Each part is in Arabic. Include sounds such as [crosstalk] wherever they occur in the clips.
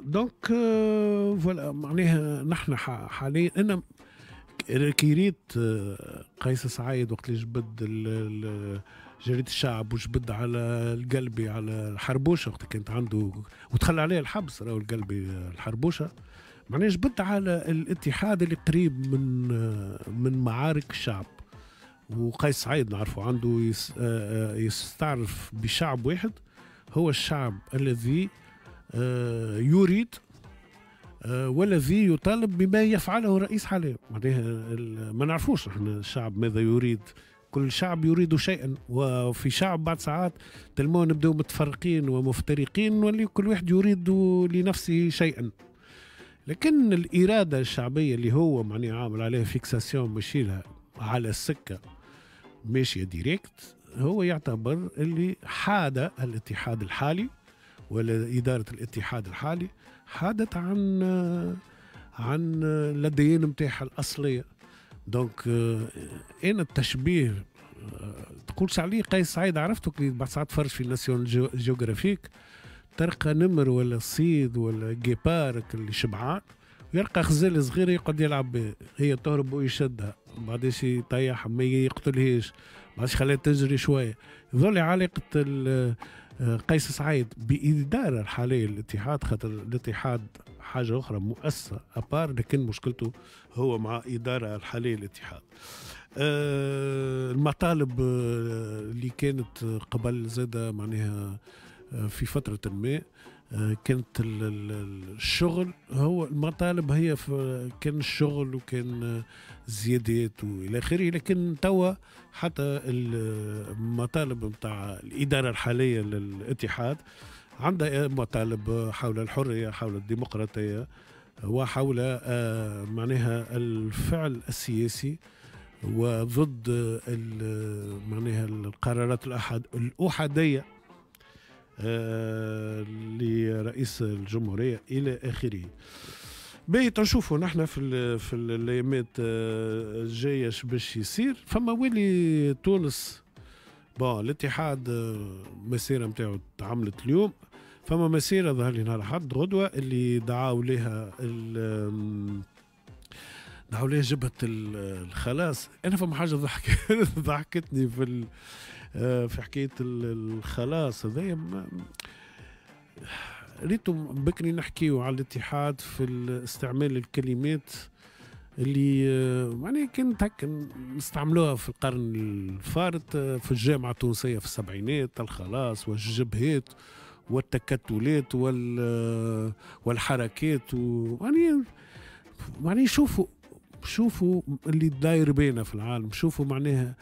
دونك أه فوالا معناها نحن حاليا انا كيريت آه، قيس سعيد وقت اللي جبد جريده الشعب وجبد على القلبي على الحربوشه وقت كانت عنده وتخلى عليه الحبس راهو القلبي آه، الحربوشه معناها جبد على الاتحاد اللي قريب من آه، من معارك الشعب وقيس سعيد نعرفه عنده يستعرف بشعب واحد هو الشعب الذي آه، يريد آه، والذي يطالب بما يفعله الرئيس حاليا معناها ما نعرفوش احنا الشعب ماذا يريد كل شعب يريد شيئا وفي شعب بعد ساعات تلمو نبداو متفرقين ومفترقين واللي كل واحد يريد لنفسه شيئا لكن الإرادة الشعبية اللي هو معني عامل عليها فيكساسيون مشيلها على السكة ماشية ديريكت هو يعتبر اللي حاد الاتحاد الحالي ولا إدارة الاتحاد الحالي حادت عن عن الديان متاحة الأصلية دونك آه، أنا التشبيه آه، تقول عليه قيس سعيد عرفته كي بعد ساعات تفرج في ناسيون جيوغرافيك ترقى نمر ولا صيد ولا جيبارك اللي شبعان يرقى خزال صغير يقعد يلعب بها هي تهرب ويشدها بعد شي يطيح ما يقتلهاش ما خليت تجري شويه ظل علاقه قيس سعيد بإدارة الحاليه الاتحاد خاطر الاتحاد حاجة أخرى مؤسسة أبار لكن مشكلته هو مع إدارة الحالية الاتحاد آه، المطالب آه، اللي كانت قبل زادة معناها آه، في فترة ما كانت الشغل هو المطالب هي كان الشغل وكان زيادات والى اخره لكن توا حتى المطالب نتاع الاداره الحاليه للاتحاد عندها مطالب حول الحريه حول الديمقراطيه وحول آه، معناها الفعل السياسي وضد معناها القرارات الاحاديه آه، لرئيس الجمهورية إلى آخره باهي تنشوفوا نحن في في الايامات آه، الجايه باش يصير فما ولي تونس بون الاتحاد المسيره آه، نتاعو تعملت اليوم فما مسيره ظهر لي نهار حد غدوه اللي دعاوا لها دعاوا لها جبهه الخلاص انا فما حاجه ضحك [laughs] ضحكتني في آه، في حكايه الخلاص هذايا ريتو بكري نحكيو على الاتحاد في استعمال الكلمات اللي آه، معناها كانت هكا نستعملوها في القرن الفارط آه، في الجامعه التونسيه في السبعينات الخلاص والجبهات والتكتلات وال والحركات يعني معناها شوفوا شوفوا اللي داير بينا في العالم شوفوا معناها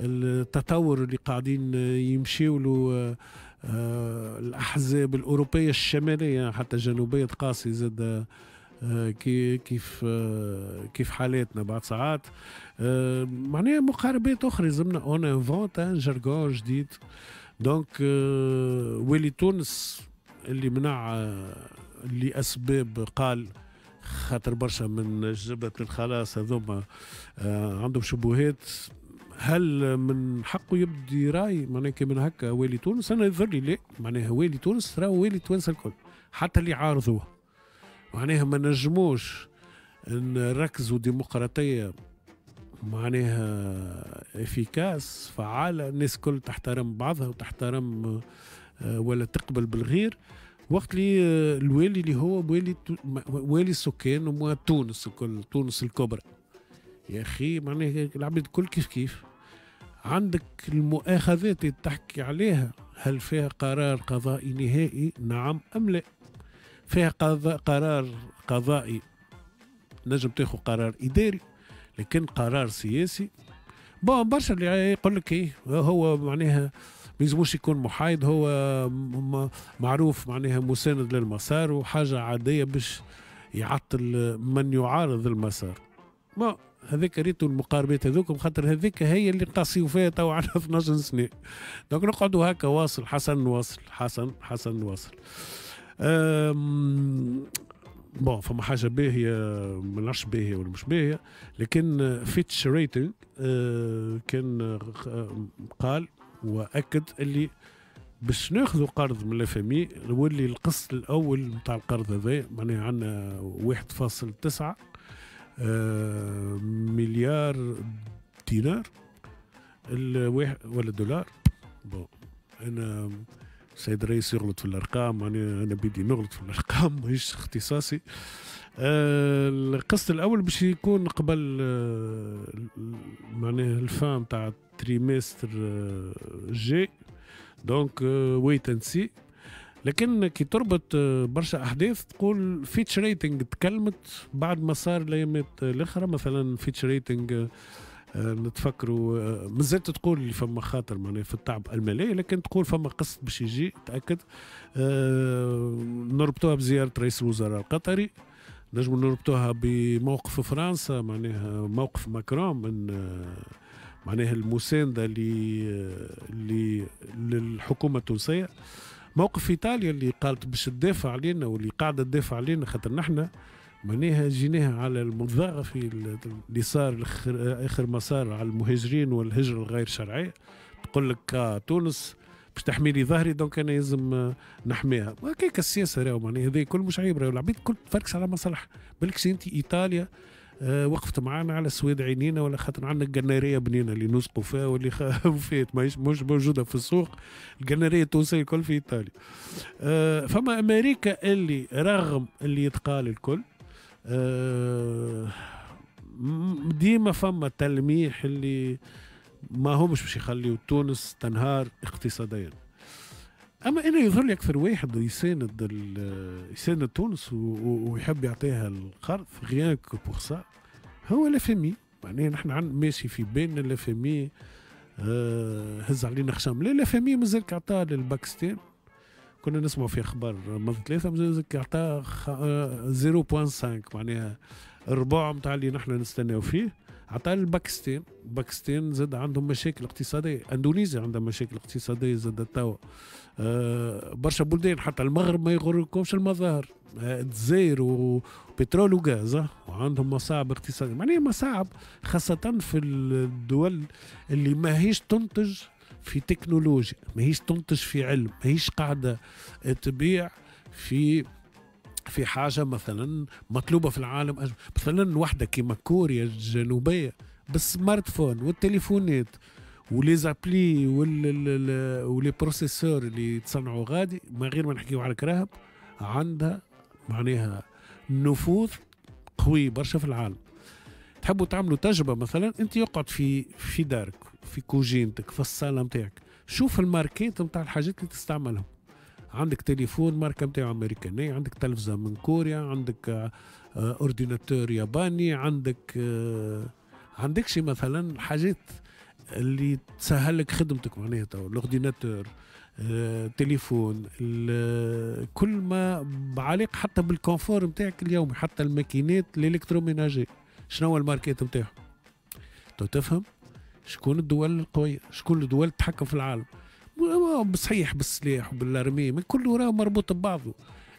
التطور اللي قاعدين يمشيوا له آه، آه، الاحزاب الاوروبيه الشماليه يعني حتى الجنوبيه تقاسي زاد آه، كيف كيف حالاتنا بعد ساعات معناها مقاربات اخرى لازمنا اون انفونت جرجون جديد دونك ولي تونس اللي منع لاسباب قال خاطر برشا من جبهه الخلاص هذوما عندهم شبهات هل من حقه يبدي راي معناها كيما هكا والي تونس انا يظهر لي لا معناها والي تونس راه والي تونس الكل حتى اللي عارضوه معناها ما نجموش نركزوا ديمقراطيه معناها افيكاس فعاله الناس الكل تحترم بعضها وتحترم آه، ولا تقبل بالغير وقت اللي آه، الوالي اللي هو والي والي السكان تونس الكل تونس الكبرى يا اخي معناها العباد الكل كيف كيف عندك المؤاخذات اللي تحكي عليها هل فيها قرار قضائي نهائي نعم ام لا فيها قضاء قرار قضائي نجم تاخذ قرار اداري لكن قرار سياسي بون برشا اللي يقول لك ايه هو معناها ما يلزموش يكون محايد هو معروف معناها مساند للمسار وحاجه عاديه باش يعطل من يعارض المسار ما هذاك ريتو المقاربات هذوكم خاطر هذيك هي اللي قاسيو فيها تو على 12 [laughs] سنه دونك نقعدوا هكا واصل حسن واصل حسن حسن واصل بون فما حاجه باهيه ما نعرفش باهيه ولا مش باهيه لكن فيتش ريتنج أه، كان أه، قال واكد اللي باش ناخذوا قرض من لافامي واللي القسط الاول نتاع القرض هذا معناها عندنا 1.9 آه، مليار دينار الواحد ولا دولار بون انا السيد الرئيس يغلط في الارقام انا انا بدي نغلط في الارقام [laughs] ماهيش اختصاصي آه، القسط الاول باش يكون قبل آه، معناها الفام تاع التريمستر جي دونك ويت اند سي لكن كي تربط آه، برشا احداث تقول فيتش ريتنج تكلمت بعد ما صار الايامات الاخرى مثلا فيتش ريتنج آه، آه، نتفكروا مازالت تقول اللي فما خاطر معناها في التعب المالي لكن تقول فما قصد باش يجي تاكد نربطوها بزياره رئيس الوزراء القطري نجم نربطوها بموقف فرنسا معناها موقف ماكرون من معناها المسانده للحكومه التونسيه موقف ايطاليا اللي قالت باش تدافع علينا واللي قاعده تدافع علينا خاطر نحن معناها جيناها على المضغه في اللي صار اخر ما صار على المهاجرين والهجره الغير شرعيه تقول لك آه، تونس باش تحمي لي ظهري دونك انا لازم آه، نحميها وكيك السياسه راهو معناها هذا كل مش عيب راهو العباد كل تفركس على مصالح بالك انت ايطاليا آه، وقفت معانا على السويد عينينا ولا خاطر عندنا الجناريه بنينه اللي نسقوا فيها واللي وفات [laughs] ماهيش مش موجوده في السوق الجناريه التونسيه الكل في ايطاليا آه، فما امريكا اللي رغم اللي يتقال الكل آه، ديما فما تلميح اللي ما همش باش يخليوا تونس تنهار اقتصاديا اما انه يظهر لي اكثر واحد يساند يساند تونس ويحب يعطيها القرض غيان كو بور سا هو لا فامي معناها نحن ماشي في بالنا لا فامي آه هز علينا خشم لا لا فامي مازال عطاها للباكستان كنا نسمعوا في اخبار مرة ثلاثه مازال عطاها 0.5 آه، معناها الربع نتاع اللي نحن نستناو فيه عطال الباكستان باكستان زاد عندهم مشاكل اقتصاديه اندونيسيا عندها مشاكل اقتصاديه زاد توا أه برشا بلدان حتى المغرب ما يغركمش المظاهر آه، الجزائر وبترول وغاز آه، وعندهم مصاعب اقتصاديه معناها مصاعب خاصه في الدول اللي ماهيش تنتج في تكنولوجيا ماهيش تنتج في علم ماهيش قاعده تبيع في في حاجه مثلا مطلوبه في العالم مثلا وحده كيما كوريا الجنوبيه بالسمارت فون والتليفونات ولي زابلي ولي بروسيسور اللي تصنعوا غادي من غير ما نحكيو على كراهب عندها معناها نفوذ قوي برشا في العالم تحبوا تعملوا تجربه مثلا انت يقعد في في دارك في كوجينتك في الصاله نتاعك شوف الماركات نتاع الحاجات اللي تستعملهم عندك تليفون ماركة نتاعو أمريكانية عندك تلفزة من كوريا عندك آه، أورديناتور ياباني آه، عندك شي مثلا حاجات اللي تسهل لك خدمتك معناها تو الاورديناتور التليفون آه، كل ما بعلاقة حتى بالكونفور نتاعك اليومي حتى الماكينات الالكتروميناجي شنو هو الماركات نتاعهم تو تفهم شكون الدول القويه شكون الدول تتحكم في العالم صحيح بالسلاح من كله راه مربوط ببعضه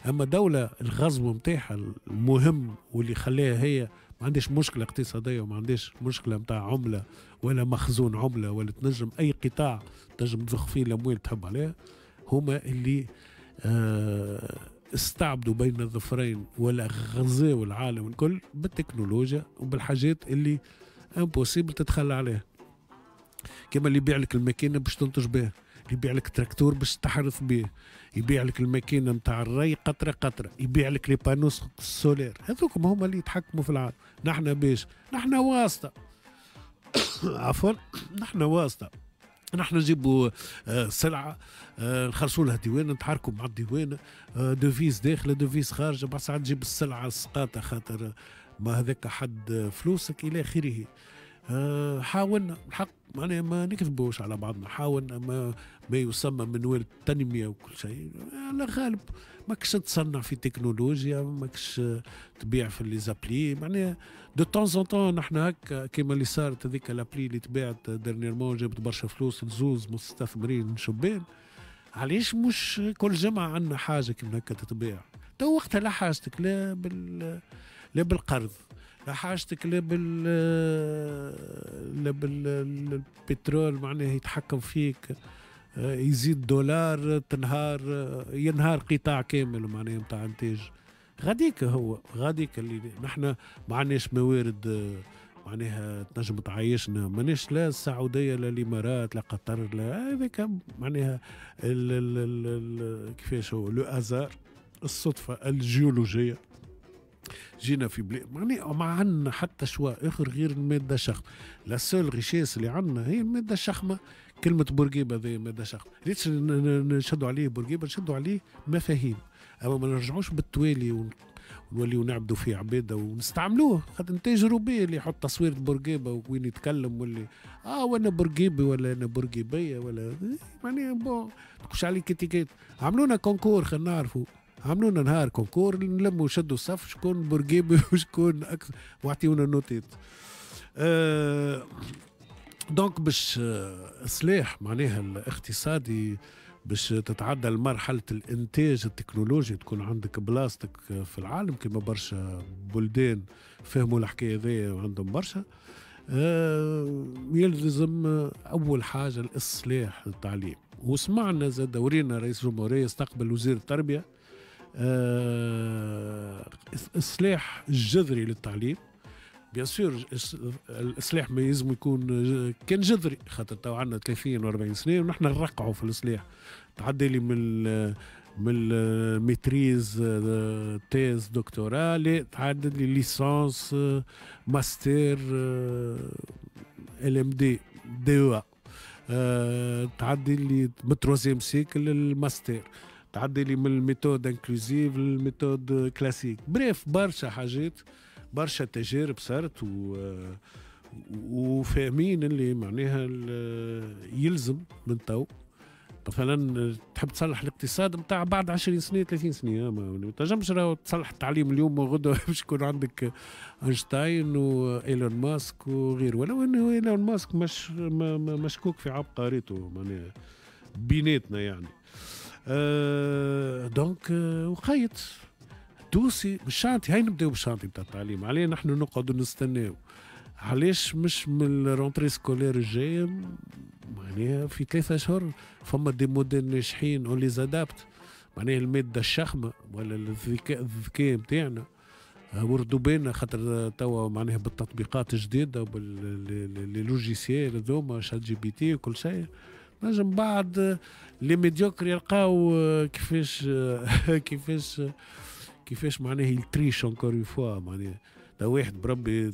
اما دوله الغزو نتاعها المهم واللي خلاها هي ما عندهاش مشكله اقتصاديه وما عندهاش مشكله نتاع عمله ولا مخزون عمله ولا تنجم اي قطاع تنجم تضخ فيه الاموال تحب عليها هما اللي آه استعبدوا بين الظفرين ولا غزاوا العالم الكل بالتكنولوجيا وبالحاجات اللي امبوسيبل تتخلى عليها كما اللي يبيع لك الماكينه باش تنتج بها يبيع لك تراكتور باش تحرث به يبيع لك الماكينه نتاع الري قطره قطره يبيع لك لي بانو السولير هذوك هما اللي يتحكموا في العالم نحن باش نحن واسطه [coughs] عفوا نحن واسطه نحن نجيبوا آه، سلعه آه، نخلصوا لها ديوانه نتحركوا مع الديوانه آه، دوفيز داخله دوفيز خارجه بعد ساعات تجيب السلعه السقاطه خاطر ما هذاك حد فلوسك الى اخره آه، حاولنا الحق معناها يعني ما نكذبوش على بعضنا حاولنا ما, ما يسمى منوال التنمية وكل شيء على آه، غالب ماكش تصنع في تكنولوجيا ماكش تبيع في لي زابلي معناها دو تون زون تون نحن هكا كيما اللي صارت هذيك لابلي اللي تباعت ديرنيرمون جابت برشا فلوس لزوز مستثمرين شبان علاش مش كل جمعة عندنا حاجة كيما هكا تتباع تو وقتها لا حاجتك لا بال لا بالقرض حاجتك لا بال لا بالبترول معناها يتحكم فيك يزيد دولار تنهار ينهار قطاع كامل معناها نتاع انتاج غاديك هو غاديك اللي نحن ما عندناش موارد معناها تنجم تعيشنا ماناش لا السعوديه لا الامارات لا قطر لا هذاك معناها كيفاش هو لو ازار الصدفه الجيولوجيه جينا في بلاد معناها يعني ما عندنا حتى شواء اخر غير الماده الشخمه لا سول ريشيس اللي عندنا هي الماده الشخمه كلمه بورقيبه هذه ماده شخمه ليش نشدوا عليه بورقيبه نشدوا عليه مفاهيم اما ما نرجعوش بالتوالي ونوليو نعبدوا فيه عباده ونستعملوه خاطر نتاجروا به اللي يحط تصوير بورقيبه وين يتكلم واللي اه وانا بورقيبي ولا انا بورقيبيه ولا معناها يعني بون تقولش عليك اتيكيت عملونا كونكور خلينا نعرفوا عملونا نهار كونكور نلموا شدوا الصف شكون بورقيبي [laughs] وشكون اكثر واعطيونا نوتيت أه دونك باش سلاح آه، معناها الاقتصادي باش تتعدى لمرحلة الإنتاج التكنولوجي تكون عندك بلاستك في العالم كما برشا بلدان فهموا الحكاية ذي وعندهم برشا آه، يلزم أول حاجة الإصلاح التعليم وسمعنا زاد دورينا رئيس الجمهورية استقبل وزير التربية السلاح آه، الجذري للتعليم بيان سور السلاح ما يلزم يكون آه، كان جذري خاطر تو عندنا 30 و40 سنه ونحن نرقعوا في السلاح تعدي لي من من الميتريز تيز دكتوراه تعدد لي ليسانس ماستر ال ام دي دي تعدي لي من تروزيام سيكل الماستر تعدي لي من الميثود انكلوزيف للميثود كلاسيك بريف برشا حاجات برشا تجارب صارت و وفاهمين اللي معناها يلزم من تو مثلا تحب تصلح الاقتصاد نتاع بعد 20 سنه 30 سنه ما تنجمش تصلح التعليم اليوم وغدوه [laughs] باش يكون عندك اينشتاين وايلون ماسك وغيره ولو انه ايلون ماسك مش مشكوك في عبقريته معناها بيناتنا يعني آه، دونك آه، وقيت التونسي بالشانتي هاي نبداو بالشانتي بتاع التعليم علينا نحن نقعدوا نستناو علاش مش من الرونتري سكولير الجايه معناها في ثلاثة اشهر فما دي موديل ناجحين اون لي زادابت معناها الماده الشخمه ولا الذكاء الذكاء نتاعنا وردوا بينا خاطر توا معناها بالتطبيقات الجديده وباللوجيسيال هذوما شات جي بي تي وكل شيء نجم بعد لي ميديوكر يلقاو آه، آه، [laughs] كيفاش كيفاش كيفاش معناه يلتريش اونكور اون فوا معناه ده واحد بربي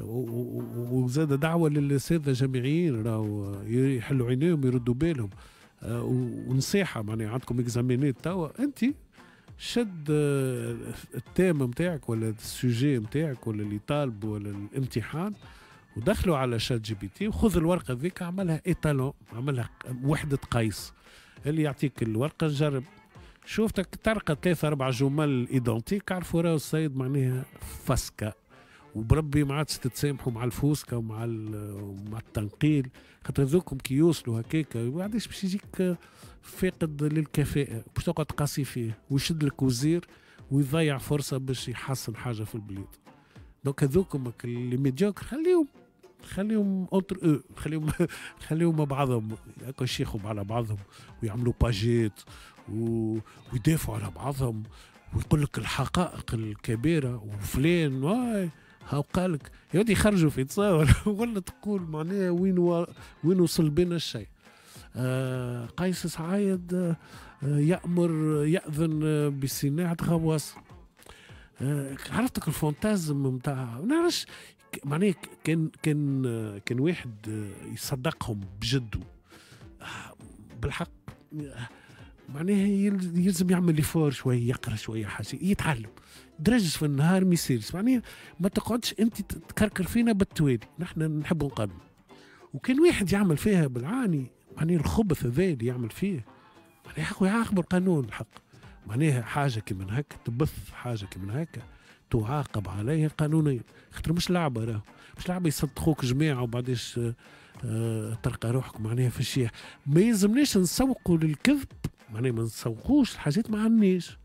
وزاد دعوه للاساتذه الجامعيين راهو آه، يحلوا عينيهم يردوا بالهم ونصيحه معناها عندكم اكزامينات توا انت شد التام نتاعك ولا السوجي نتاعك ولا اللي طالب ولا الامتحان ودخلوا على شات جي بي تي وخذ الورقه ذيك عملها ايتالون عملها وحده قيس اللي يعطيك الورقه جرب شوفتك ترقى ثلاثة أربعة جمل إيدونتيك عرفوا راهو السيد معناها فسكة وبربي ما عادش تتسامحوا مع الفوسكه ومع مع التنقيل خاطر ذوكم كي يوصلوا هكاك ما عادش باش يجيك فاقد للكفاءه باش تقعد تقاسي فيه ويشد لك وزير ويضيع فرصه باش يحسن حاجه في البلاد دونك هذوكم اللي ميديوكر خليهم خليهم اونتر او خليهم [laughs] خليهم مع بعضهم هكا يشيخوا على بعضهم ويعملوا باجيت و... ويدافعوا على بعضهم ويقول لك الحقائق الكبيره وفلان واي هاو قالك يا ودي خرجوا في تصاور [laughs] ولا تقول معناها وين و... وين وصل بنا الشيء آه قيس سعيد آه يأمر يأذن آه، بصناعة غواص آه، عرفتك الفونتازم نتاع ما نعرفش معناها كان كان كان واحد يصدقهم بجد بالحق معناها يلزم يعمل ليفور شويه يقرا شويه حاجه يتعلم درجس في النهار ما يصيرش معناها ما تقعدش انت تكركر فينا بالتوالي نحن نحب نقدم وكان واحد يعمل فيها بالعاني معناها الخبث هذا اللي يعمل فيه معناها حقه يعاقب القانون الحق معناها حاجه كي من هكا تبث حاجه كي من هكا تعاقب عليها قانونيا خاطر مش لعبه راهو مش لعبه يصدقوك جماعه وبعديش آه, آه، تلقى روحك معناها في الشيح ما يلزمناش نسوقوا للكذب معناها ما نسوقوش الحاجات ما عندناش